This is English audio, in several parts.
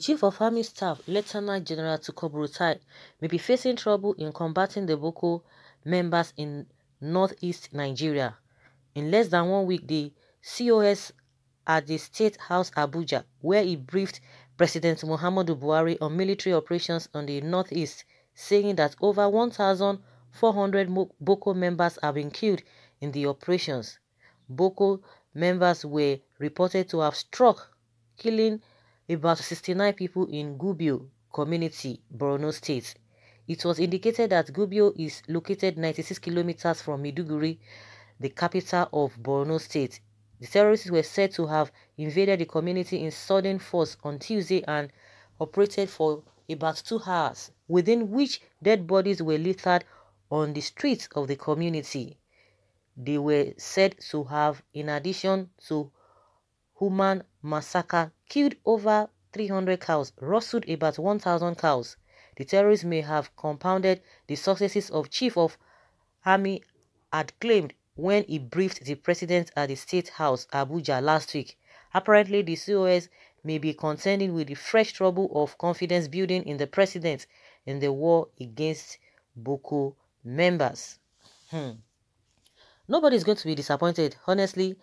Chief of Army Staff Lieutenant General Tukur may be facing trouble in combating the Boko members in northeast Nigeria. In less than one week, the COS at the State House Abuja, where he briefed President Muhammadu Buhari on military operations on the northeast, saying that over 1,400 Boko members have been killed in the operations. Boko members were reported to have struck, killing about 69 people in Gubio community, Borno State. It was indicated that Gubio is located 96 kilometers from Miduguri, the capital of Borno State. The terrorists were said to have invaded the community in sudden force on Tuesday and operated for about two hours, within which dead bodies were littered on the streets of the community. They were said to have, in addition to human massacre killed over 300 cows, rustled about 1,000 cows. The terrorists may have compounded the successes of Chief of Army had claimed when he briefed the president at the State House, Abuja, last week. Apparently, the COS may be contending with the fresh trouble of confidence building in the president in the war against Boko members. Hmm. Nobody is going to be disappointed, honestly.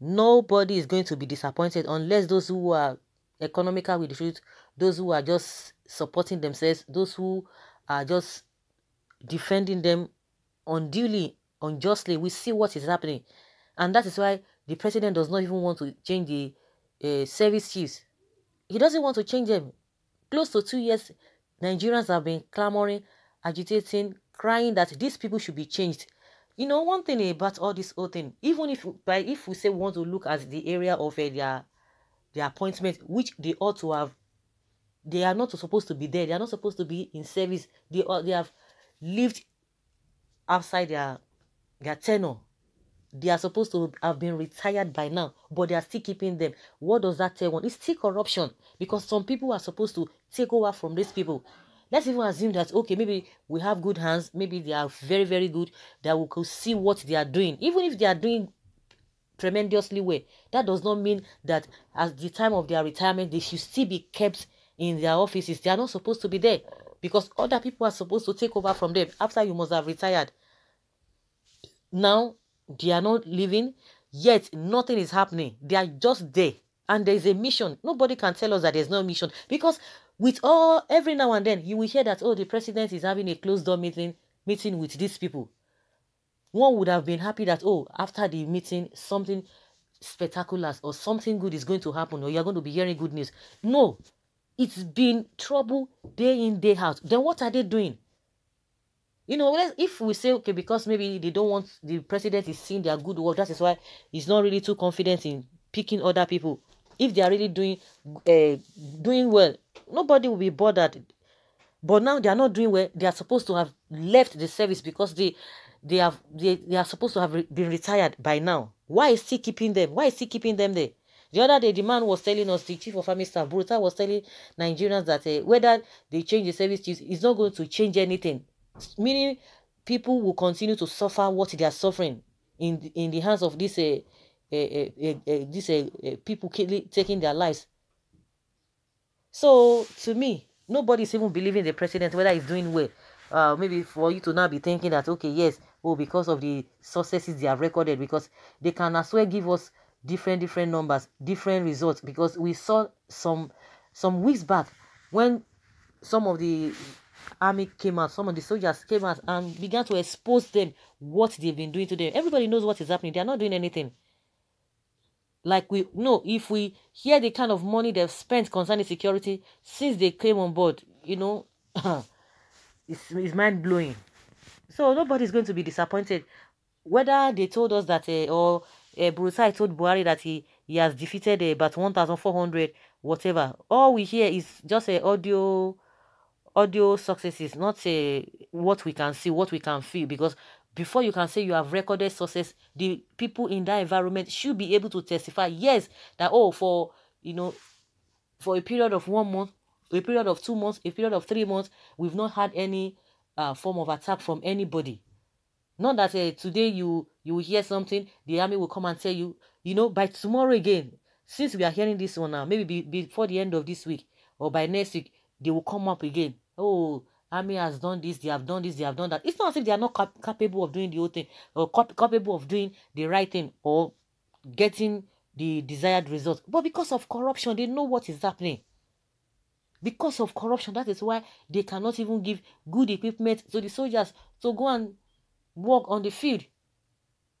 Nobody is going to be disappointed unless those who are economical with the truth, those who are just supporting themselves, those who are just defending them unduly, unjustly. We see what is happening. And that is why the president does not even want to change the uh, service chiefs. He doesn't want to change them. Close to two years, Nigerians have been clamoring, agitating, crying that these people should be changed you know one thing about all this whole thing even if by if we say we want to look at the area of uh, their their appointment which they ought to have they are not supposed to be there they are not supposed to be in service they are they have lived outside their their tenure they are supposed to have been retired by now but they are still keeping them what does that tell one it's still corruption because some people are supposed to take over from these people let's even assume that okay maybe we have good hands maybe they are very very good that we could see what they are doing even if they are doing tremendously well that does not mean that at the time of their retirement they should still be kept in their offices they are not supposed to be there because other people are supposed to take over from them after you must have retired now they are not living yet nothing is happening they are just there and there is a mission nobody can tell us that there's no mission because with all every now and then you will hear that oh the president is having a closed door meeting meeting with these people one would have been happy that oh after the meeting something spectacular or something good is going to happen or you're going to be hearing good news no it's been trouble day in day out then what are they doing you know if we say okay because maybe they don't want the president is seeing their good work that is why he's not really too confident in picking other people if they are really doing uh, doing well nobody will be bothered. But now they are not doing well. They are supposed to have left the service because they they have they, they are supposed to have re been retired by now. Why is he keeping them? Why is he keeping them there? The other day, the man was telling us, the chief of army staff, Bruta, was telling Nigerians that uh, whether they change the service chiefs is not going to change anything. Meaning, people will continue to suffer what they are suffering in the, in the hands of this uh, eh, uh, eh, uh, uh, these people taking their lives so to me, nobody's even believing the president whether he's doing well. Uh, maybe for you to now be thinking that okay, yes, oh, because of the successes they have recorded, because they can as well give us different different numbers, different results. Because we saw some some weeks back when some of the army came out, some of the soldiers came out and began to expose them what they've been doing to them. Everybody knows what is happening. They are not doing anything like we know if we hear the kind of money they've spent concerning security since they came on board you know it's, it's mind-blowing so nobody's going to be disappointed whether they told us that uh, or uh, eh, Brusai told Buhari that he, he has defeated uh, about 1,400 whatever all we hear is just a uh, audio audio successes not uh, what we can see what we can feel because before you can say you have recorded success, the people in that environment should be able to testify, yes, that, oh, for, you know, for a period of one month, a period of two months, a period of three months, we've not had any uh, form of attack from anybody. Not that uh, today you you will hear something, the army will come and tell you, you know, by tomorrow again, since we are hearing this one now, maybe be, before the end of this week or by next week, they will come up again. Oh, army has done this, they have done this, they have done that. It's not as if they are not cap capable of doing the whole thing or cap capable of doing the right thing or getting the desired result. But because of corruption, they know what is happening. Because of corruption, that is why they cannot even give good equipment to the soldiers to go and work on the field.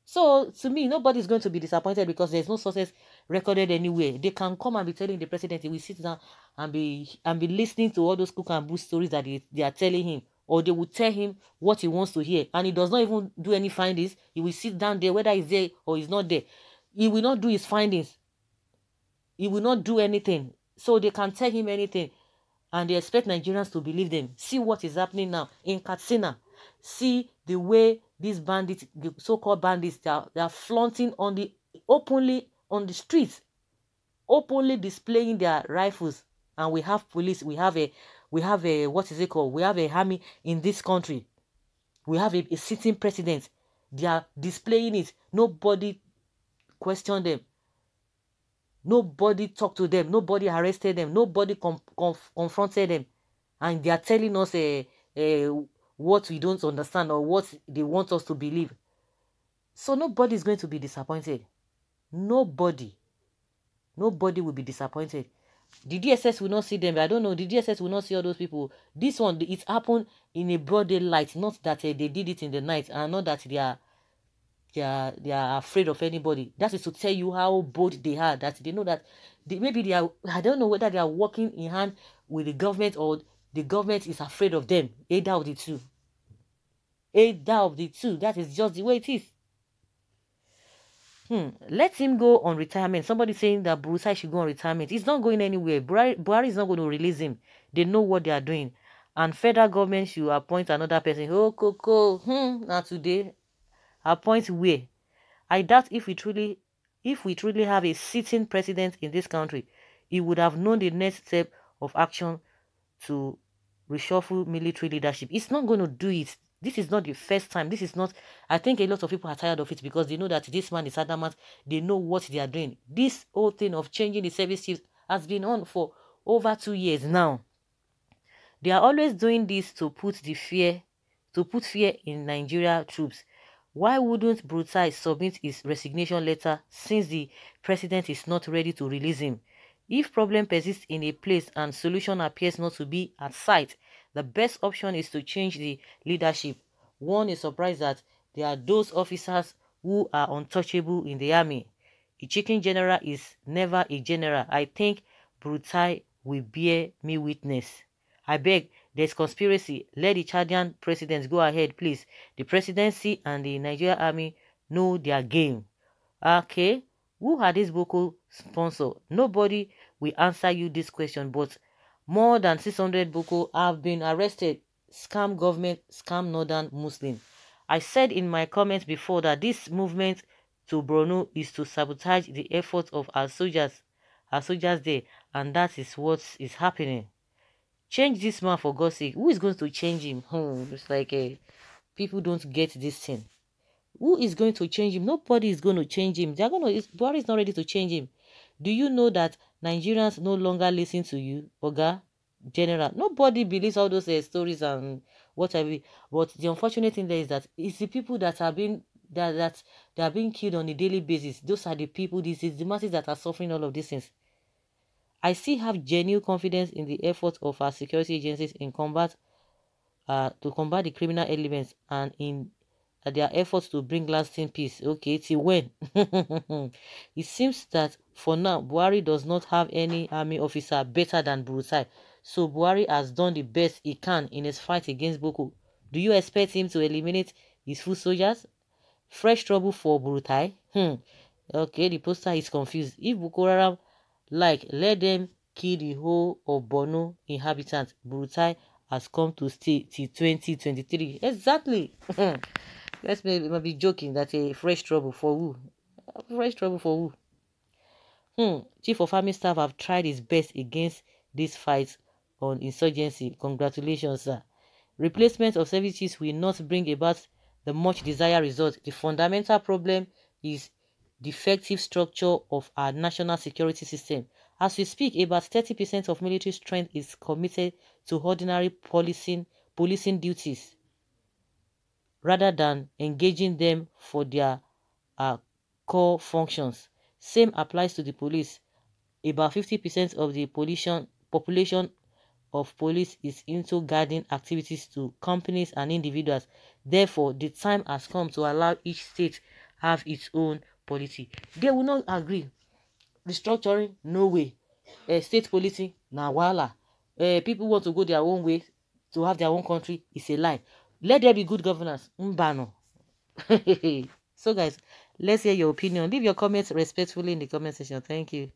So to me, nobody is going to be disappointed because there's no success recorded anywhere. They can come and be telling the president he will sit down and be and be listening to all those cook and boo stories that they, they are telling him. Or they will tell him what he wants to hear. And he does not even do any findings. He will sit down there, whether he's there or he's not there. He will not do his findings. He will not do anything. So they can tell him anything. And they expect Nigerians to believe them. See what is happening now in Katsina. See the way these bandits, the so-called bandits, they are, they are flaunting on the openly on the streets openly displaying their rifles and we have police we have a we have a what is it called we have a army in this country we have a, a sitting president they are displaying it nobody questioned them nobody talked to them nobody arrested them nobody com- confronted them and they are telling us eh, eh, what we don't understand or what they want us to believe so nobody is going to be disappointed Nobody, nobody will be disappointed. The DSS will not see them. I don't know. The DSS will not see all those people. This one, it happened in a broad daylight. Not that uh, they did it in the night, and not that they are they are they are afraid of anybody. That is to tell you how bold they are. That they know that they, maybe they are. I don't know whether they are working in hand with the government or the government is afraid of them. Either of the two. Either of the two. That is just the way it is. Hmm. Let him go on retirement. Somebody saying that Burusai should go on retirement. He's not going anywhere. Buhari is not going to release him. They know what they are doing. And federal government should appoint another person. Oh, Coco, hmm, now today, appoint where? I doubt if we truly, if we truly have a sitting president in this country, he would have known the next step of action to reshuffle military leadership. It's not going to do it. This is not the first time. This is not, I think a lot of people are tired of it because they know that this man is adamant. They know what they are doing. This whole thing of changing the service chiefs has been on for over two years now. They are always doing this to put the fear, to put fear in Nigeria troops. Why wouldn't Brutai submit his resignation letter since the president is not ready to release him? If problem persists in a place and solution appears not to be at sight, the best option is to change the leadership. One is surprised that there are those officers who are untouchable in the army. A chicken general is never a general. I think Brutai will bear me witness. I beg, there's conspiracy. Let the Chadian presidents go ahead, please. The presidency and the Nigeria army know their game. Okay, who had this Boko sponsor? Nobody will answer you this question, but more than 600 Boko have been arrested. Scam government, scam northern Muslim. I said in my comments before that this movement to Bruno is to sabotage the efforts of our soldiers, our soldiers there, and that is what is happening. Change this man for God's sake. Who is going to change him? Hmm, it's like uh, people don't get this thing. Who is going to change him? Nobody is going to change him. They're going to. is not ready to change him. Do you know that Nigerians no longer listen to you, Oga General. Nobody believes all those uh, stories and what you. But the unfortunate thing there is that it's the people that are being that that they are being killed on a daily basis. Those are the people. This is the masses that are suffering all of these things. I still have genuine confidence in the efforts of our security agencies in combat uh, to combat the criminal elements and in that their efforts to bring lasting peace. Okay, till when? it seems that for now, Buhari does not have any army officer better than Burutai. So Buhari has done the best he can in his fight against Boko. Do you expect him to eliminate his full soldiers? Fresh trouble for Burutai? Hmm. Okay, the poster is confused. If Boko Haram like, let them kill the whole of Borno inhabitants. Burutai has come to stay till 2023. Exactly. Let's maybe be joking that a fresh trouble for who? Fresh trouble for who? Hmm. Chief of Army Staff have tried his best against this fight on insurgency. Congratulations, sir. Replacement of services will not bring about the much desired result. The fundamental problem is defective structure of our national security system. As we speak, about 30% of military strength is committed to ordinary policing, policing duties rather than engaging them for their uh, core functions. Same applies to the police. About 50% of the pollution, population of police is into guarding activities to companies and individuals. Therefore, the time has come to allow each state have its own policy. They will not agree. Restructuring, no way. Uh, state policy, nawala. Uh, eh, people want to go their own way to have their own country. It's a lie. let there be good governance mbano so guys let's hear your opinion leave your comments respectfully in the comment section thank you